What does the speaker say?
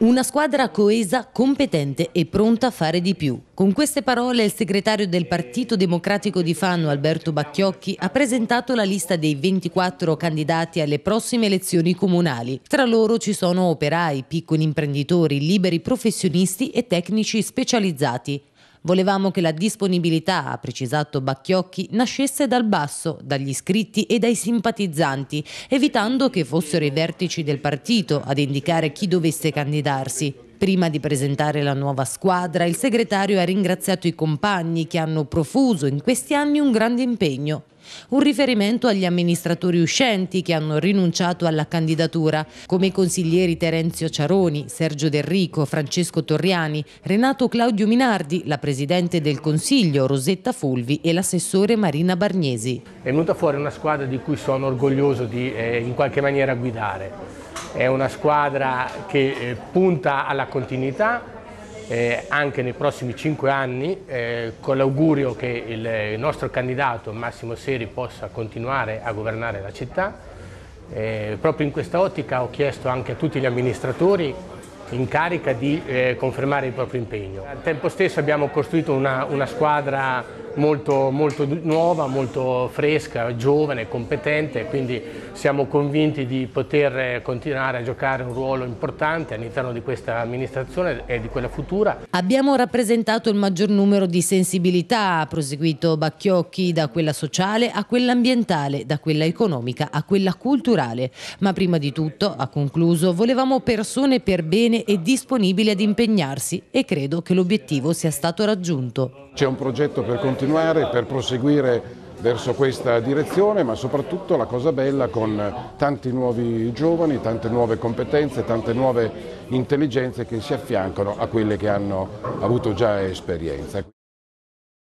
Una squadra coesa, competente e pronta a fare di più. Con queste parole il segretario del Partito Democratico di Fanno, Alberto Bacchiocchi, ha presentato la lista dei 24 candidati alle prossime elezioni comunali. Tra loro ci sono operai, piccoli imprenditori, liberi professionisti e tecnici specializzati. Volevamo che la disponibilità, ha precisato Bacchiocchi, nascesse dal basso, dagli iscritti e dai simpatizzanti, evitando che fossero i vertici del partito ad indicare chi dovesse candidarsi. Prima di presentare la nuova squadra, il segretario ha ringraziato i compagni che hanno profuso in questi anni un grande impegno. Un riferimento agli amministratori uscenti che hanno rinunciato alla candidatura, come i consiglieri Terenzio Ciaroni, Sergio Delrico, Francesco Torriani, Renato Claudio Minardi, la Presidente del Consiglio Rosetta Fulvi e l'assessore Marina Bargnesi. È venuta fuori una squadra di cui sono orgoglioso di eh, in qualche maniera guidare è una squadra che eh, punta alla continuità eh, anche nei prossimi cinque anni eh, con l'augurio che il, il, eh, nostro candidato Massimo Seri possa continuare a governare la città. Eh, proprio in questa ottica ho chiesto anche a tutti gli amministratori in carica di eh, confermare il proprio impegno. Al tempo stesso abbiamo costruito una, una squadra molto, molto nuova, molto fresca, giovane, competente, quindi siamo convinti di poter eh, continuare a giocare un ruolo importante all'interno di questa amministrazione e di quella futura. Abbiamo rappresentato il maggior numero di sensibilità, ha proseguito Bacchiocchi, da quella sociale a quella ambientale, da quella economica a quella culturale, ma prima di tutto, ha concluso, volevamo persone per bene e disponibili ad impegnarsi e credo che l'obiettivo sia stato raggiunto. C'è un progetto per continuare, per proseguire verso questa direzione, ma soprattutto la cosa bella con tanti nuovi giovani, tante nuove competenze, tante nuove intelligenze che si affiancano a quelle che hanno avuto già esperienza.